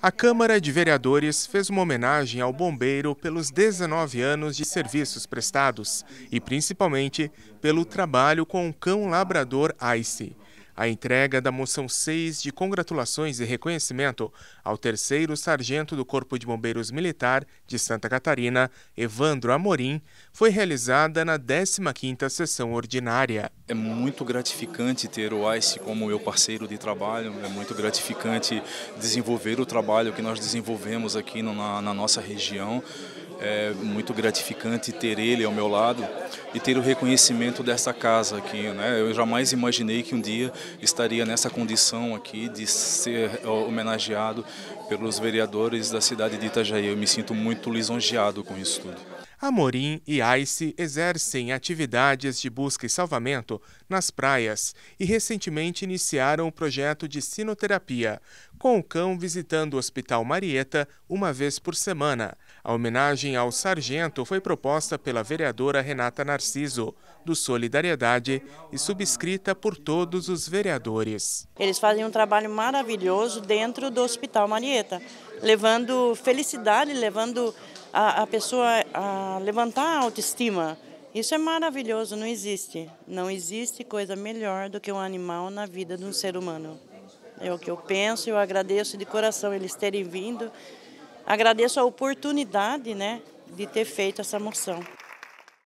A Câmara de Vereadores fez uma homenagem ao bombeiro pelos 19 anos de serviços prestados e principalmente pelo trabalho com o cão labrador Ice a entrega da moção 6 de congratulações e reconhecimento ao terceiro sargento do Corpo de Bombeiros Militar de Santa Catarina, Evandro Amorim, foi realizada na 15ª sessão ordinária. É muito gratificante ter o ICE como meu parceiro de trabalho, é muito gratificante desenvolver o trabalho que nós desenvolvemos aqui na, na nossa região. É muito gratificante ter ele ao meu lado e ter o reconhecimento dessa casa aqui. Né? Eu jamais imaginei que um dia estaria nessa condição aqui de ser homenageado pelos vereadores da cidade de Itajaí. Eu me sinto muito lisonjeado com isso tudo. Amorim e Ice exercem atividades de busca e salvamento nas praias e recentemente iniciaram o projeto de sinoterapia, com o cão visitando o Hospital Marieta uma vez por semana. A homenagem ao sargento foi proposta pela vereadora Renata Narciso, do Solidariedade, e subscrita por todos os vereadores. Eles fazem um trabalho maravilhoso dentro do Hospital Marieta, levando felicidade, levando a, a pessoa a levantar a autoestima. Isso é maravilhoso, não existe. Não existe coisa melhor do que um animal na vida de um ser humano. É o que eu penso, eu agradeço de coração eles terem vindo. Agradeço a oportunidade né, de ter feito essa moção.